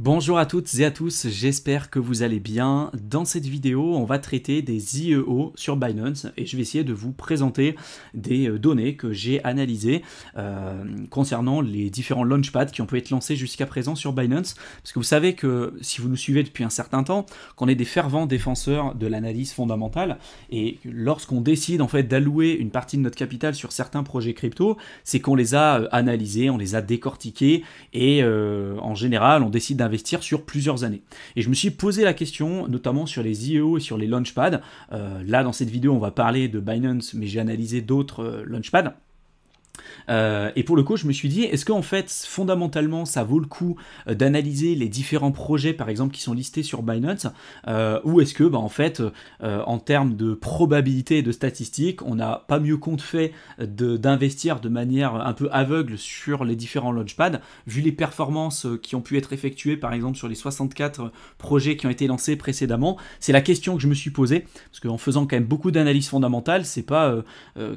Bonjour à toutes et à tous, j'espère que vous allez bien. Dans cette vidéo, on va traiter des IEO sur Binance et je vais essayer de vous présenter des euh, données que j'ai analysées euh, concernant les différents launchpads qui ont pu être lancés jusqu'à présent sur Binance. Parce que vous savez que si vous nous suivez depuis un certain temps, qu'on est des fervents défenseurs de l'analyse fondamentale et lorsqu'on décide en fait d'allouer une partie de notre capital sur certains projets crypto, c'est qu'on les a euh, analysés, on les a décortiqués et en général on décide investir sur plusieurs années. Et je me suis posé la question, notamment sur les IEO et sur les launchpads. Euh, là, dans cette vidéo, on va parler de Binance, mais j'ai analysé d'autres launchpad launchpads. Euh, et pour le coup, je me suis dit, est-ce qu'en fait, fondamentalement, ça vaut le coup euh, d'analyser les différents projets, par exemple, qui sont listés sur Binance, euh, ou est-ce que, bah, en fait, en termes de probabilité et de statistiques, on n'a pas mieux compte fait d'investir de, manière un peu aveugle sur les différents launchpads, vu les performances qui ont pu être effectuées, par exemple, sur les 64 projets qui ont été lancés précédemment C'est la question que je me suis posée, parce qu'en faisant quand même beaucoup d'analyses fondamentales, c'est pas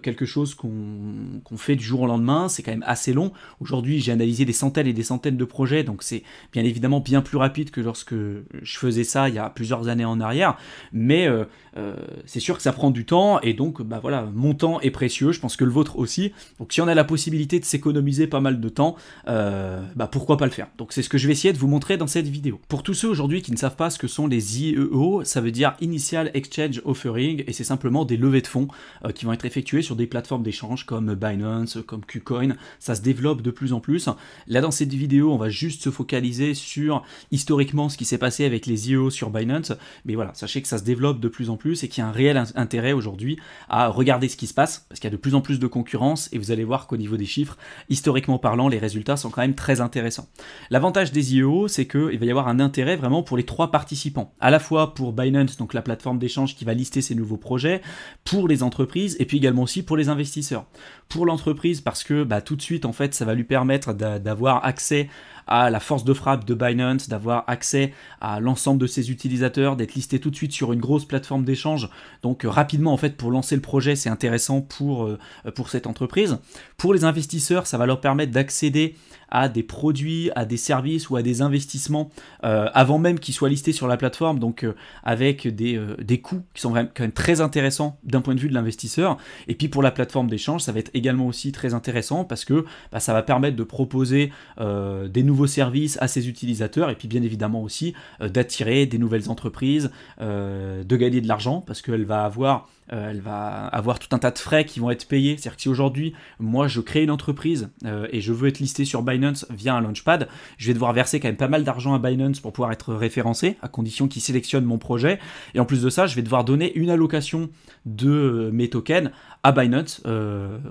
quelque chose qu'on fait du jour au lendemain, c'est quand même assez long. Aujourd'hui, j'ai analysé des centaines et des centaines de projets, donc c'est bien évidemment bien plus rapide que lorsque je faisais ça il y a plusieurs années en arrière, mais euh, euh, c'est sûr que ça prend du temps, et donc bah voilà, mon temps est précieux, je pense que le vôtre aussi, donc si on a la possibilité de s'économiser pas mal de temps, euh, bah pourquoi pas le faire. Donc c'est ce que je vais essayer de vous montrer dans cette vidéo. Pour tous ceux aujourd'hui qui ne savent pas ce que sont les IEO, ça veut dire Initial Exchange Offering, et c'est simplement des levées de fonds qui vont être effectuées sur des plateformes d'échange comme Binance, comme KuCoin, ça se développe de plus en plus. Là dans cette vidéo, on va juste se focaliser sur historiquement ce qui s'est passé avec les IEO sur Binance, mais voilà, sachez que ça se développe de plus en plus et qu'il y a un réel intérêt aujourd'hui à regarder ce qui se passe, parce qu'il y a de plus en plus de concurrence et vous allez voir qu'au niveau des chiffres, historiquement parlant, les résultats sont quand même très intéressants. L'avantage des IEO c'est qu'il va y avoir un intérêt vraiment pour les trois participants, à la fois pour Binance, donc la plateforme d'échange qui va lister ses nouveaux projets, pour les entreprises et puis également aussi pour les investisseurs. Pour l'entreprise, parce que bah, tout de suite en fait ça va lui permettre d'avoir accès à la force de frappe de Binance, d'avoir accès à l'ensemble de ses utilisateurs, d'être listé tout de suite sur une grosse plateforme d'échange. Donc euh, rapidement, en fait, pour lancer le projet, c'est intéressant pour, euh, euh, pour cette entreprise. Pour les investisseurs, ça va leur permettre d'accéder à des produits, à des services ou à des investissements avant même qu'ils soient listés sur la plateforme, donc avec des, coûts qui sont quand même très intéressants d'un point de vue de l'investisseur. Et puis pour la plateforme d'échange, ça va être également aussi très intéressant parce que bah, ça va permettre de proposer des nouveaux services à ses utilisateurs et puis bien évidemment aussi euh, d'attirer des nouvelles entreprises, euh, de gagner de l'argent parce qu'elle va avoir euh, elle va avoir tout un tas de frais qui vont être payés. C'est-à-dire que si aujourd'hui, moi, je crée une entreprise euh, et je veux être listé sur Binance via un launchpad, je vais devoir verser quand même pas mal d'argent à Binance pour pouvoir être référencé, à condition qu'il sélectionne mon projet. Et en plus de ça, je vais devoir donner une allocation de euh, mes tokens à Binance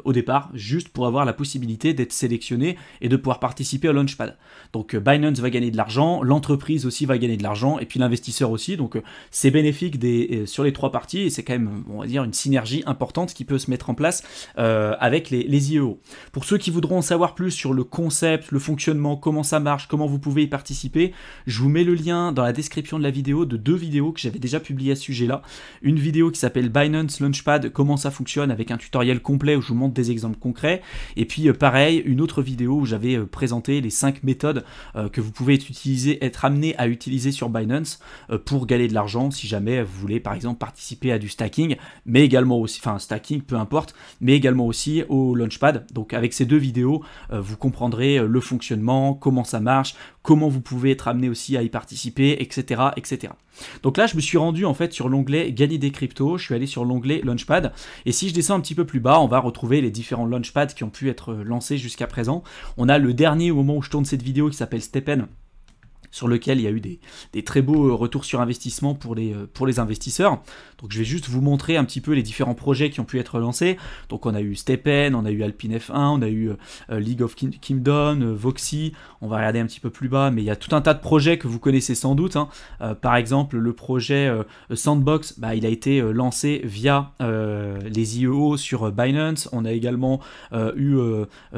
au départ, juste pour avoir la possibilité d'être sélectionné et de pouvoir participer au launchpad. Donc Binance va gagner de l'argent, l'entreprise aussi va gagner de l'argent, et puis l'investisseur aussi. Donc c'est bénéfique sur les trois parties, et c'est quand même dire, une synergie importante qui peut se mettre en place euh, avec les, les IEO. Pour ceux qui voudront en savoir plus sur le concept, le fonctionnement, comment ça marche, comment vous pouvez y participer, je vous mets le lien dans la description de la vidéo de deux vidéos que j'avais déjà publiées à ce sujet-là. Une vidéo qui s'appelle Binance Launchpad, comment ça fonctionne, avec un tutoriel complet où je vous montre des exemples concrets. Et puis euh, pareil, une autre vidéo où j'avais euh, présenté les cinq méthodes que vous pouvez utiliser, être amené à utiliser sur Binance pour gagner de l'argent si jamais vous voulez par exemple participer à du stacking, mais également aussi, enfin stacking, peu importe, mais également aussi au Launchpad. Donc avec ces deux vidéos, euh, vous comprendrez euh, le fonctionnement, comment ça marche, comment vous pouvez être amené aussi à y participer, etc. etc. Donc là, je me suis rendu en fait sur l'onglet Gagner des cryptos, je suis allé sur l'onglet Launchpad, et si je descends un petit peu plus bas, on va retrouver les différents Launchpads qui ont pu être euh, lancés jusqu'à présent. On a le dernier au moment où je tourne cette vidéo qui s'appelle Stepen sur lequel il y a eu des, très beaux euh, retours sur investissement euh, pour les, investisseurs. Donc je vais juste vous montrer un petit peu les différents projets qui ont pu être lancés. Donc on a eu Stepen, on a eu Alpine F1, on a eu euh, League of Kingdom, Voxy, on va regarder un petit peu plus bas, mais il y a tout un tas de projets que vous connaissez sans doute. Hein. par exemple, le projet Sandbox, bah, il a été lancé via les IEO sur Binance. On a également eu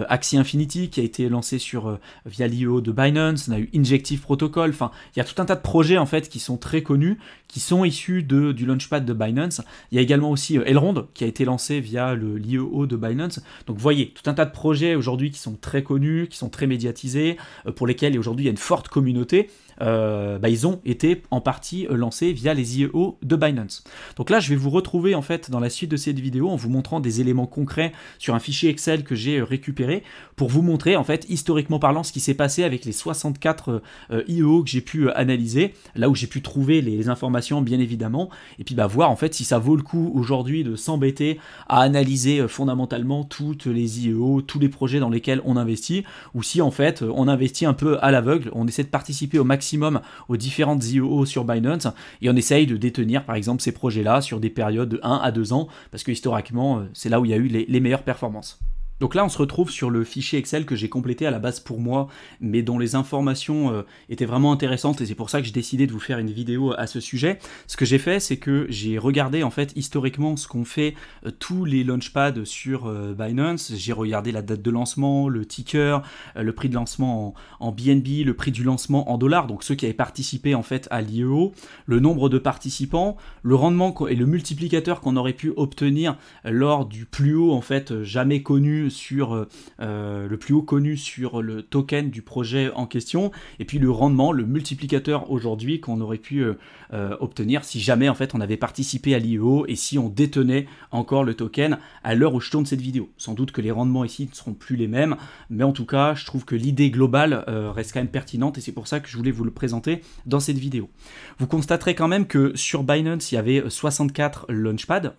Axie Infinity qui a été lancé sur, via l'IEO de Binance. On a eu Injective Proto enfin, il y a tout un tas de projets en fait qui sont très connus, qui sont issus du launchpad de Binance. Il y a également aussi euh, Elrond qui a été lancé via l'IEO de Binance. Donc voyez, tout un tas de projets aujourd'hui qui sont très connus, qui sont très médiatisés, euh, pour lesquels aujourd'hui il y a une forte communauté. Euh, bah, ils ont été en partie lancés via les IEO de Binance. Donc là, je vais vous retrouver en fait dans la suite de cette vidéo en vous montrant des éléments concrets sur un fichier Excel que j'ai récupéré pour vous montrer en fait historiquement parlant ce qui s'est passé avec les 64 IEO que j'ai pu euh, analyser, là où j'ai pu trouver les informations bien évidemment, et puis bah, voir en fait si ça vaut le coup aujourd'hui de s'embêter à analyser euh, fondamentalement toutes les IEO, tous les projets dans lesquels on investit, ou si en fait euh, on investit un peu à l'aveugle, on essaie de participer au maximum aux différentes IEO sur Binance, et on essaye de détenir par exemple ces projets-là sur des périodes de 1 à 2 ans, parce que historiquement c'est là où il y a eu les meilleures performances. Donc là, on se retrouve sur le fichier Excel que j'ai complété à la base pour moi, mais dont les informations euh, étaient vraiment intéressantes, et c'est pour ça que j'ai décidé de vous faire une vidéo euh, à ce sujet. Ce que j'ai fait, c'est que j'ai regardé en fait historiquement ce qu'ont fait euh, tous les launchpads sur Binance. J'ai regardé la date de lancement, le ticker, le prix de lancement en, BNB, le prix du lancement en dollars, donc ceux qui avaient participé en fait à l'IEO, le nombre de participants, le rendement et le multiplicateur qu'on aurait pu obtenir lors du plus haut en fait jamais connu sur euh, euh, le plus haut connu sur le token du projet en question, et puis le rendement, le multiplicateur aujourd'hui qu'on aurait pu euh, obtenir si jamais en fait on avait participé à l'IEO et si on détenait encore le token à l'heure où je tourne cette vidéo. Sans doute que les rendements ici ne seront plus les mêmes, mais en tout cas, je trouve que l'idée globale reste quand même pertinente et c'est pour ça que je voulais vous le présenter dans cette vidéo. Vous constaterez quand même que sur Binance, il y avait 64 launchpads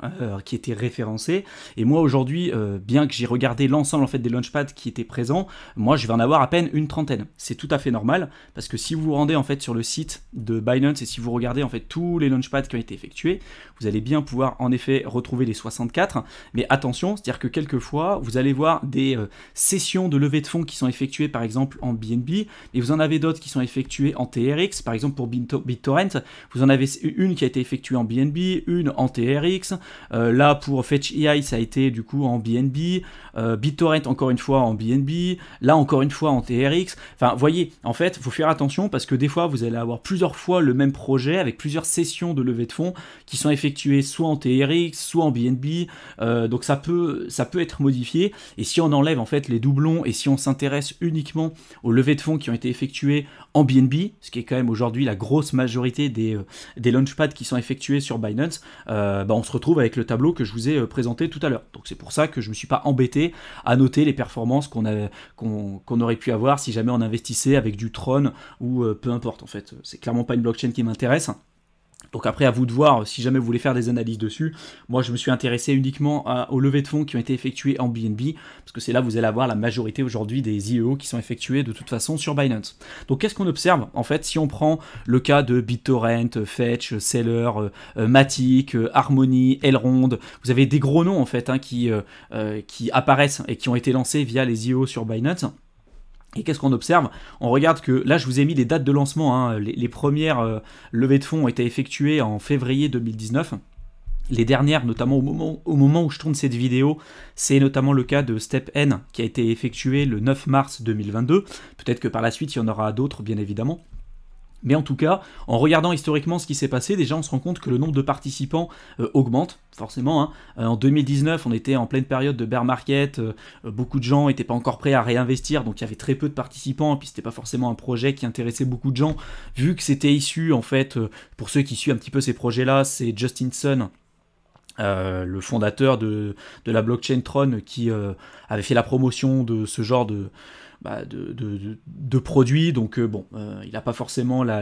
qui étaient référencés et moi aujourd'hui, bien que j'ai regardé l'ensemble en fait des launchpads qui étaient présents, moi je vais en avoir à peine une trentaine. C'est tout à fait normal parce que si vous vous rendez en fait sur le site de Binance et si vous regardez en fait tous les launchpads qui ont été effectués, vous allez bien pouvoir en effet retrouver les 64. Mais attention, c'est-à-dire que quelquefois vous allez voir des euh, sessions de levée de fonds qui sont effectuées par exemple en BNB et vous en avez d'autres qui sont effectuées en TRX. Par exemple pour BitTorrent, vous en avez une qui a été effectuée en BNB, une en TRX. Euh, là pour Fetch ça a été du coup en BNB. Euh, BitTorrent encore une fois en BNB, là encore une fois en TRX. Enfin, voyez, en fait, faut faire attention parce que des fois, vous allez avoir plusieurs fois le même projet avec plusieurs sessions de levée de fonds qui sont effectuées soit en TRX, soit en BNB. Euh, donc ça peut, ça peut être modifié. Et si on enlève en fait les doublons et si on s'intéresse uniquement aux levées de fonds qui ont été effectuées en BNB, ce qui est quand même aujourd'hui la grosse majorité des, euh, des launchpads qui sont effectués sur Binance, bah on se retrouve avec le tableau que je vous ai présenté tout à l'heure. Donc c'est pour ça que je ne me suis pas embêté à noter les performances qu'on aurait pu avoir si jamais on investissait avec du Tron ou euh, peu importe. En fait, c'est clairement pas une blockchain qui m'intéresse. Donc après, à vous de voir euh, si jamais vous voulez faire des analyses dessus. Moi, je me suis intéressé uniquement euh, aux levées de fonds qui ont été effectuées en BNB, parce que c'est là vous allez avoir la majorité aujourd'hui des IEO qui sont effectuées de toute façon sur Binance. Donc qu'est-ce qu'on observe En fait, si on prend le cas de BitTorrent, euh, Fetch, Seller, Matic, Harmony, Elrond, vous avez des gros noms en fait hein, qui, qui apparaissent et qui ont été lancés via les IEO sur Binance. Et qu'est-ce qu'on observe On regarde que là, je vous ai mis les dates de lancement. Hein, les, premières euh, levées de fonds ont été effectuées en février 2019. Les dernières, notamment au moment, au moment où je tourne cette vidéo, c'est notamment le cas de Step N qui a été effectué le 9 mars 2022. Peut-être que par la suite, il y en aura d'autres, bien évidemment. Mais en tout cas, en regardant historiquement ce qui s'est passé, déjà on se rend compte que le nombre de participants euh, augmente, forcément. Hein. Euh, en 2019, on était en pleine période de bear market, euh, beaucoup de gens n'étaient pas encore prêts à réinvestir, donc il y avait très peu de participants, et puis n'était pas forcément un projet qui intéressait beaucoup de gens, vu que c'était issu, en fait, pour ceux qui suivent un petit peu ces projets-là, c'est Justin Sun, le fondateur de, la blockchain Tron qui avait fait la promotion de ce genre de, bah, de, produits. Donc euh, bon, euh, il n'a pas forcément la,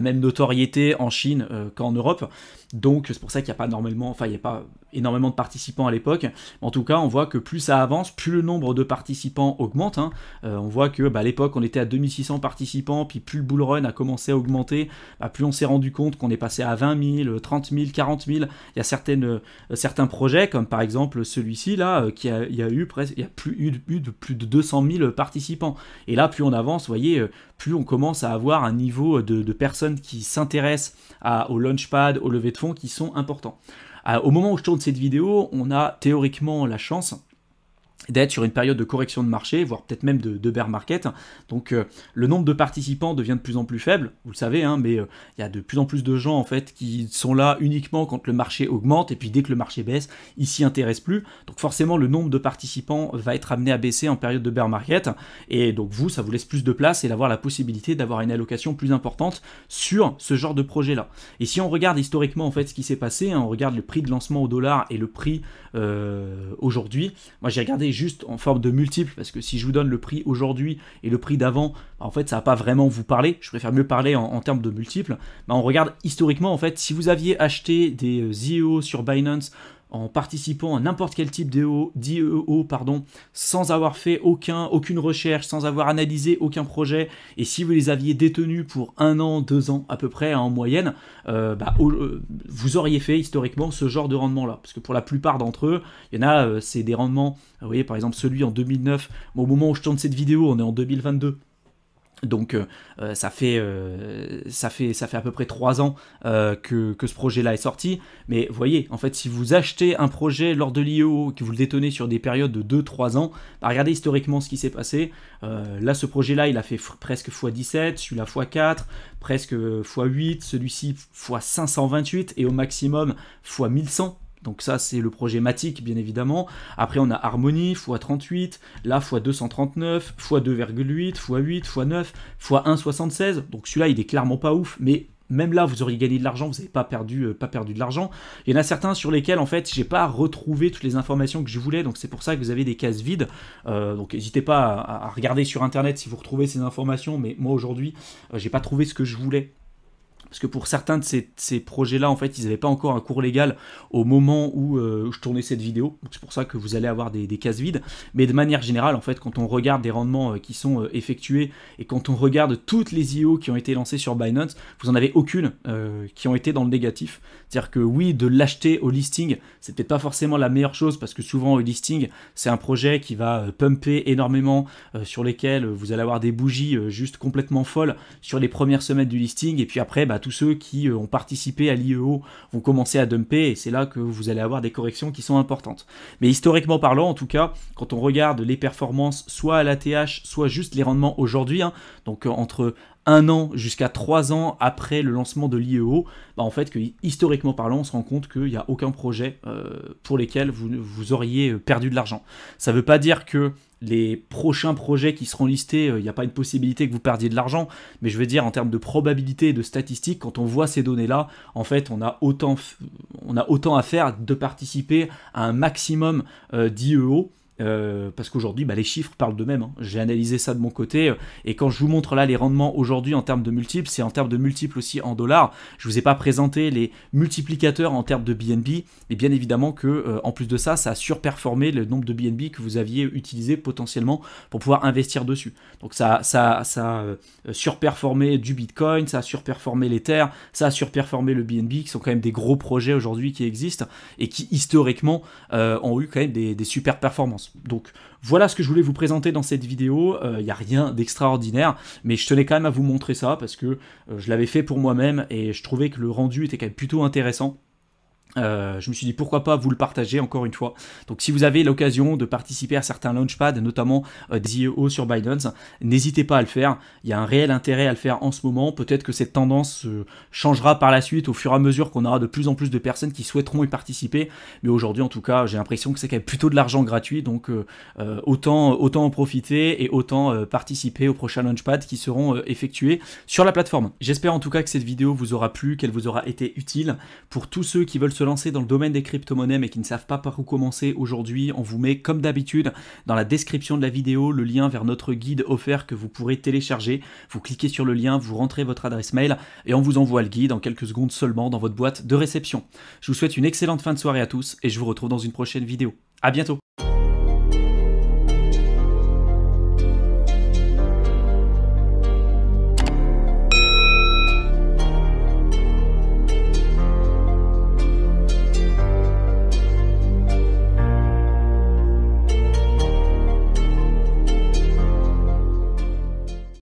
même notoriété en Chine euh, qu'en Europe. Donc c'est pour ça qu'il n'y a pas normalement enfin il pas énormément de participants à l'époque. En tout cas, on voit que plus ça avance, plus le nombre de participants augmente. Hein. on voit que bah, à l'époque, on était à 2600 participants, puis plus le bull run a commencé à augmenter, bah, plus on s'est rendu compte qu'on est passé à 20 000, 30 000, 40 000. Il y a certaines, certains projets, comme par exemple celui-ci là, qui a, il y a eu presque, il plus de plus de 200 000 participants et là, plus on avance, vous voyez, euh, plus on commence à avoir un niveau euh, de, personnes qui s'intéressent au launchpad, au lever de fonds qui sont importants. Euh, au moment où je tourne cette vidéo, on a théoriquement la chance d'être sur une période de correction de marché, voire peut-être même de, bear market. Donc euh, le nombre de participants devient de plus en plus faible, vous le savez, hein, mais euh, il y a de plus en plus de gens en fait qui sont là uniquement quand le marché augmente, et puis dès que le marché baisse, ils s'y intéressent plus. Donc forcément le nombre de participants va être amené à baisser en période de bear market, et donc vous, ça vous laisse plus de place et d'avoir la possibilité d'avoir une allocation plus importante sur ce genre de projet-là. Et si on regarde historiquement en fait ce qui s'est passé, hein, on regarde le prix de lancement au dollar et le prix euh, aujourd'hui, moi j'ai regardé juste en forme de multiple, parce que si je vous donne le prix aujourd'hui et le prix d'avant, bah, en fait, ça va pas vraiment vous parler. Je préfère mieux parler en, termes de multiples. Bah on regarde historiquement, en fait, si vous aviez acheté des euh, IEO sur Binance en participant à n'importe quel type d'IEO pardon, sans avoir fait aucun, aucune recherche, sans avoir analysé aucun projet, et si vous les aviez détenus pour un an, deux ans à peu près hein, en moyenne, euh, bah, euh, vous auriez fait historiquement ce genre de rendement-là. Parce que pour la plupart d'entre eux, il y en a, euh, c'est des rendements, vous voyez par exemple celui en 2009, au moment où je tourne cette vidéo, on est en 2022. Donc euh, euh, ça, fait, euh, ça, fait, ça fait à peu près 3 ans que, ce projet-là est sorti. Mais voyez, en fait, si vous achetez un projet lors de l'IEO, que vous le détenez sur des périodes de 2-3 ans, bah, regardez historiquement ce qui s'est passé. là, ce projet-là, il a fait presque x17, celui-là x4, presque x8, celui-ci x528 et au maximum x1100. Donc ça, c'est le projet Matic, bien évidemment. Après, on a Harmony, x38, là, x239, x2,8, x8, x9, x1,76. Donc celui-là, il est clairement pas ouf, mais même là, vous auriez gagné de l'argent, vous n'avez pas perdu, euh, pas perdu de l'argent. Il y en a certains sur lesquels, en fait, j'ai pas retrouvé toutes les informations que je voulais, donc c'est pour ça que vous avez des cases vides. Euh, donc n'hésitez pas à, regarder sur Internet si vous retrouvez ces informations, mais moi aujourd'hui, euh, j'ai pas trouvé ce que je voulais parce que pour certains de ces, projets-là, en fait, ils n'avaient pas encore un cours légal au moment où euh, je tournais cette vidéo. c'est pour ça que vous allez avoir des, cases vides. Mais de manière générale, en fait, quand on regarde des rendements euh, qui sont euh, effectués et quand on regarde toutes les IO qui ont été lancées sur Binance, vous n'en avez aucune qui ont été dans le négatif. C'est-à-dire que oui, de l'acheter au listing, c'est peut pas forcément la meilleure chose parce que souvent au listing, c'est un projet qui va pumper énormément, sur lesquels vous allez avoir des bougies juste complètement folles sur les premières semaines du listing et puis après, bah, tous ceux qui euh, ont participé à l'IEO vont commencer à dumper et c'est là que vous allez avoir des corrections qui sont importantes. Mais historiquement parlant, en tout cas, quand on regarde les performances soit à l'ATH, soit juste les rendements aujourd'hui, hein, donc euh, entre un an jusqu'à trois ans après le lancement de l'IEO, bah, en fait, que historiquement parlant, on se rend compte qu'il n'y a aucun projet euh, pour lesquels vous, vous auriez perdu de l'argent. Ça ne veut pas dire que les prochains projets qui seront listés, il euh, n'y a pas une possibilité que vous perdiez de l'argent, mais je veux dire en termes de probabilité et de statistiques, quand on voit ces données-là, en fait, on a autant, on a autant à faire de participer à un maximum euh, d'IEO euh, parce qu'aujourd'hui, bah, les chiffres parlent d'eux-mêmes. Hein. J'ai analysé ça de mon côté. Euh, et quand je vous montre là les rendements aujourd'hui en termes de multiples, c'est en termes de multiples aussi en dollars. Je vous ai pas présenté les multiplicateurs en termes de BNB. mais bien évidemment que, euh, en plus de ça, ça a surperformé le nombre de BNB que vous aviez utilisé potentiellement pour pouvoir investir dessus. Donc ça, a surperformé du Bitcoin, ça a surperformé l'Ether, ça a surperformé le BNB, qui sont quand même des gros projets aujourd'hui qui existent et qui historiquement ont eu quand même des super performances. Donc voilà ce que je voulais vous présenter dans cette vidéo, il euh, n'y a rien d'extraordinaire, mais je tenais quand même à vous montrer ça parce que euh, je l'avais fait pour moi-même et je trouvais que le rendu était quand même plutôt intéressant. Euh, je me suis dit pourquoi pas vous le partager encore une fois. Donc si vous avez l'occasion de participer à certains launchpads, notamment euh, des e sur Binance, n'hésitez pas à le faire. Il y a un réel intérêt à le faire en ce moment. Peut-être que cette tendance euh, changera par la suite au fur et à mesure qu'on aura de plus en plus de personnes qui souhaiteront y participer. Mais aujourd'hui en tout cas, j'ai l'impression que c'est quand même plutôt de l'argent gratuit. Donc euh, autant, autant en profiter et autant participer aux prochains launchpads qui seront effectués sur la plateforme. J'espère en tout cas que cette vidéo vous aura plu, qu'elle vous aura été utile pour tous ceux qui veulent se lancer dans le domaine des crypto-monnaies mais qui ne savent pas par où commencer aujourd'hui, on vous met comme d'habitude dans la description de la vidéo le lien vers notre guide offert que vous pourrez télécharger. Vous cliquez sur le lien, vous rentrez votre adresse mail et on vous envoie le guide en quelques secondes seulement dans votre boîte de réception. Je vous souhaite une excellente fin de soirée à tous et je vous retrouve dans une prochaine vidéo. À bientôt